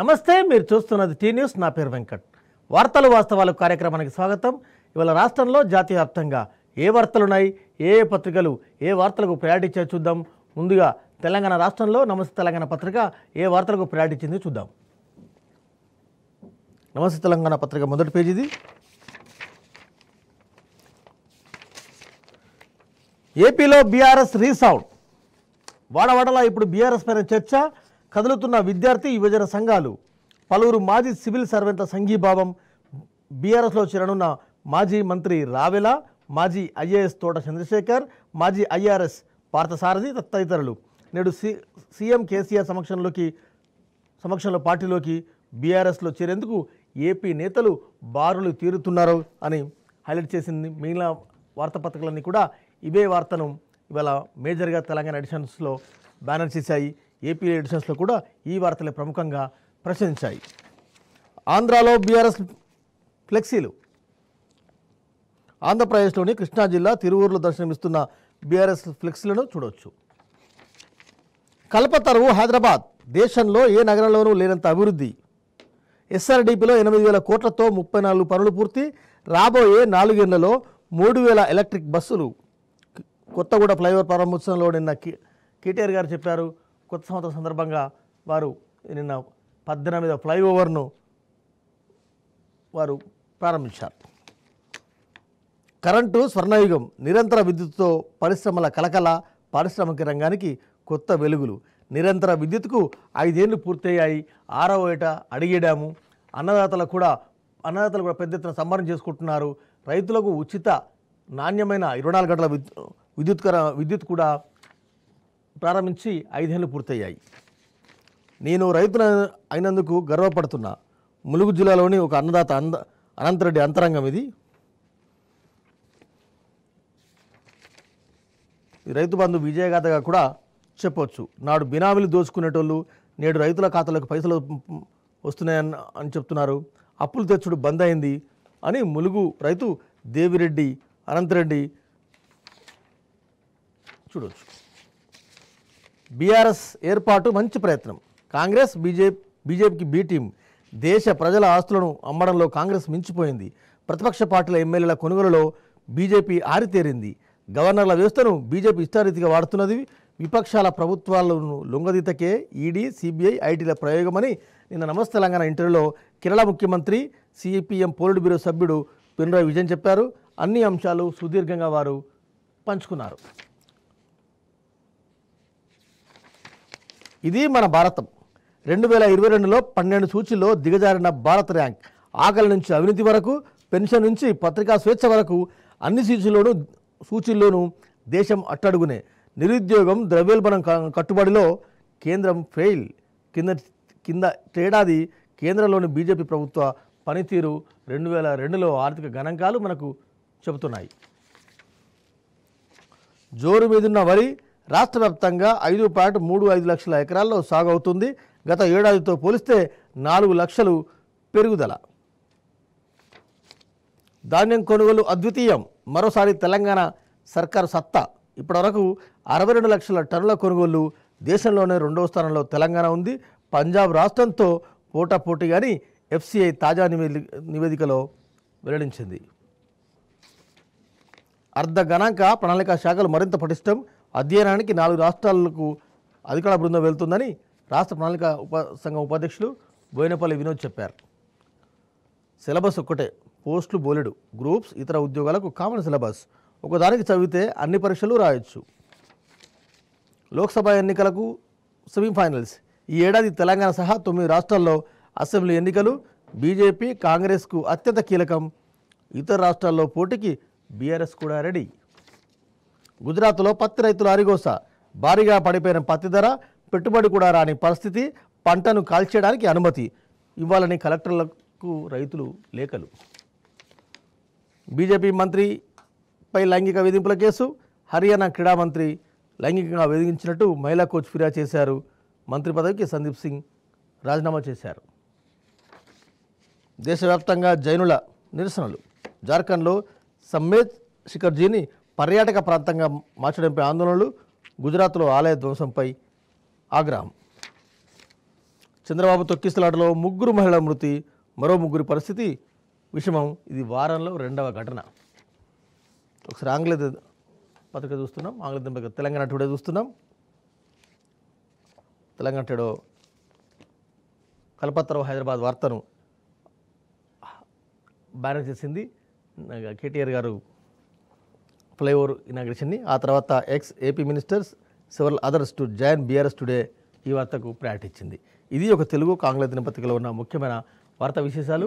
నమస్తే మీరు చూస్తున్నది టీ న్యూస్ నా పేరు వెంకట్ వార్తలు వాస్తవాలు కార్యక్రమానికి స్వాగతం ఇవాళ రాష్ట్రంలో జాతీయ వ్యాప్తంగా ఏ వార్తలున్నాయి ఏ ఏ పత్రికలు ఏ వార్తలకు ప్రయాటించే చూద్దాం ముందుగా తెలంగాణ రాష్ట్రంలో నమస్తే తెలంగాణ పత్రిక ఏ వార్తలకు ప్రయాటించింది చూద్దాం నమస్తే తెలంగాణ పత్రిక మొదటి పేజీది ఏపీలో బీఆర్ఎస్ రీసౌండ్ వాడవాడలా ఇప్పుడు బీఆర్ఎస్ పైన చర్చ కదులుతున్న విద్యార్థి యువజన సంఘాలు పలువురు మాజీ సివిల్ సర్వెంట్ల సంఘీభావం బీఆర్ఎస్లో చేరనున్న మాజీ మంత్రి రావెల మాజీ ఐఏఎస్ తోట చంద్రశేఖర్ మాజీ ఐఆర్ఎస్ పార్థసారథి తదితరులు నేడు సి సీఎం కేసీఆర్ సమక్షంలోకి సమక్షంలో పార్టీలోకి బీఆర్ఎస్లో చేరేందుకు ఏపీ నేతలు బారులు తీరుతున్నారు అని హైలైట్ చేసింది మిగిలిన వార్తాపత్రికలన్నీ కూడా ఇవే వార్తను ఇవాళ మేజర్గా తెలంగాణ ఎడిషన్స్లో బ్యానర్ చేశాయి ఏపీ ఎడిషన్స్లో కూడా ఈ వార్తలే ప్రముఖంగా ప్రశ్నించాయి ఆంధ్రాలో బీఆర్ఎస్ ఫ్లెక్సీలు ఆంధ్రప్రదేశ్లోని కృష్ణా జిల్లా తిరువూరులో దర్శనమిస్తున్న బీఆర్ఎస్ ఫ్లెక్సీలను చూడవచ్చు కల్పతరువు హైదరాబాద్ దేశంలో ఏ నగరంలోనూ లేనంత అభివృద్ధి ఎస్ఆర్డీపీలో ఎనిమిది వేల కోట్లతో ముప్పై నాలుగు పనులు పూర్తి రాబోయే నాలుగేళ్లలో మూడు వేల ఎలక్ట్రిక్ బస్సులు కొత్తగూడ ఫ్లైఓవర్ ప్రారంభోత్సవంలో నిన్న కేటీఆర్ గారు చెప్పారు కొత్త సంవత్సరం సందర్భంగా వారు నిన్న పద్దెనిమిదవ ఫ్లైఓవర్ను వారు ప్రారంభించారు కరెంటు స్వర్ణయుగం నిరంతర విద్యుత్తో పరిశ్రమల కలకల పారిశ్రామిక రంగానికి కొత్త వెలుగులు నిరంతర విద్యుత్కు ఐదేళ్లు పూర్తయ్యాయి ఆరవ ఏట అడిగేడాము అన్నదాతలు కూడా అన్నదాతలు కూడా పెద్ద ఎత్తున సంబరం చేసుకుంటున్నారు రైతులకు ఉచిత నాణ్యమైన ఇరవై నాలుగు గంటల విద్యుత్ విద్యుత్ కూడా ప్రారంభించి ఐదేళ్లు పూర్తయ్యాయి నేను రైతున అయినందుకు గర్వపడుతున్నా ములుగు జిల్లాలోని ఒక అన్నదాత అంద అనంతరెడ్డి అంతరంగం ఇది రైతు బంధు విజయగాథగా కూడా చెప్పొచ్చు నాడు బినామీలు దోచుకునేటోళ్ళు నేడు రైతుల ఖాతాలకు పైసలు వస్తున్నాయని అని చెప్తున్నారు అప్పులు తెచ్చుడు బంద్ అయింది అని ములుగు రైతు దేవిరెడ్డి అనంతరెడ్డి చూడవచ్చు బీఆర్ఎస్ ఏర్పాటు మంచి ప్రయత్నం కాంగ్రెస్ బీజేపీ బీజేపీకి బీ టీం దేశ ప్రజల ఆస్తులను అమ్మడంలో కాంగ్రెస్ మించిపోయింది ప్రతిపక్ష పార్టీల ఎమ్మెల్యేల కొనుగోలులో బీజేపీ ఆరితేరింది గవర్నర్ల వ్యవస్థను బీజేపీ ఇష్టారీతిగా వాడుతున్నది విపక్షాల ప్రభుత్వాలను లొంగదీతకే ఈడీ సిబిఐ ఐటీల ప్రయోగమని నిన్న నమస్తే తెలంగాణ ఇంటర్వ్యూలో కేరళ ముఖ్యమంత్రి సిపిఎం పోలిట్ బ్యూరో సభ్యుడు పినరాయి విజయన్ చెప్పారు అన్ని అంశాలు సుదీర్ఘంగా వారు పంచుకున్నారు ఇది మన భారతం రెండు వేల ఇరవై రెండులో పన్నెండు సూచీల్లో దిగజారిన భారత్ ర్యాంక్ ఆకలి నుంచి అవినీతి వరకు పెన్షన్ నుంచి పత్రికా స్వేచ్ఛ వరకు అన్ని సూచీల్లోనూ సూచీల్లోనూ దేశం అట్టడుగునే నిరుద్యోగం ద్రవ్యోల్బణం కట్టుబడిలో కేంద్రం ఫెయిల్ కింద కింద ఏడాది కేంద్రంలోని బీజేపీ ప్రభుత్వ పనితీరు రెండు వేల రెండులో ఆర్థిక గణాంకాలు మనకు చెబుతున్నాయి జోరు మీదున్న వరి రాష్ట్ర వ్యాప్తంగా ఐదు పాయింట్ మూడు ఐదు లక్షల ఎకరాల్లో సాగు అవుతుంది గత ఏడాదితో పోలిస్తే నాలుగు లక్షలు పెరుగుదల ధాన్యం కొనుగోలు అద్వితీయం మరోసారి తెలంగాణ సర్కారు సత్తా ఇప్పటివరకు అరవై రెండు లక్షల టన్నుల కొనుగోలు దేశంలోనే రెండవ స్థానంలో తెలంగాణ ఉంది పంజాబ్ రాష్ట్రంతో అని ఎఫ్సిఐ తాజా నివేది నివేదికలో వెల్లడించింది అర్ధ గణాంక ప్రణాళిక శాఖలు మరింత పటిష్టం అధ్యయనానికి నాలుగు రాష్ట్రాలకు అధికార బృందం వెళ్తుందని రాష్ట్ర ప్రణాళిక ఉప సంఘం ఉపాధ్యక్షులు బోయినపల్లి వినోద్ చెప్పారు సిలబస్ ఒక్కటే పోస్టులు బోలెడు గ్రూప్స్ ఇతర ఉద్యోగాలకు కామన్ సిలబస్ ఒకదానికి చదివితే అన్ని పరీక్షలు రాయొచ్చు లోక్సభ ఎన్నికలకు సెమీఫైనల్స్ ఈ ఏడాది తెలంగాణ సహా తొమ్మిది రాష్ట్రాల్లో అసెంబ్లీ ఎన్నికలు బీజేపీ కాంగ్రెస్కు అత్యంత కీలకం ఇతర రాష్ట్రాల్లో పోటీకి బీఆర్ఎస్ కూడా రెడీ గుజరాత్లో పత్తి రైతులు అరిగోస భారీగా పడిపోయిన పత్తి ధర పెట్టుబడి కూడా రాని పరిస్థితి పంటను కాల్చేయడానికి అనుమతి ఇవ్వాలని కలెక్టర్లకు రైతులు లేఖలు బీజేపీ మంత్రిపై లైంగిక వేధింపుల కేసు హర్యానా క్రీడా మంత్రి లైంగికంగా వేధించినట్టు మహిళా కోచ్ ఫిర్యాదు చేశారు మంత్రి పదవికి సందీప్ సింగ్ రాజీనామా చేశారు దేశవ్యాప్తంగా జైనుల నిరసనలు జార్ఖండ్లో సమ్మేద్ శిఖర్జీని పర్యాటక ప్రాంతంగా మార్చడంపై ఆందోళనలు గుజరాత్లో ఆలయ ధ్వంసంపై ఆగ్రహం చంద్రబాబు తొక్కిసలాటలో ముగ్గురు మహిళల మృతి మరో ముగ్గురి పరిస్థితి విషమం ఇది వారంలో రెండవ ఘటన ఒకసారి ఆంగ్ల పత్రిక చూస్తున్నాం ఆంగ్ల పత్రిక తెలంగాణ టుడే చూస్తున్నాం తెలంగాణ టుడో కల్పత్తరం హైదరాబాద్ వార్తను బ్యానర్ చేసింది కేటీఆర్ గారు ఫ్లైఓవర్ ఇనాగ్రేషన్ని ఆ తర్వాత ex AP ministers several others to join BRS today ఈ వార్తకు ప్రయాటిచ్చింది ఇది ఒక తెలుగు కాంగ్రెస్ దినపత్రికలో ఉన్న ముఖ్యమైన వార్తా విశేషాలు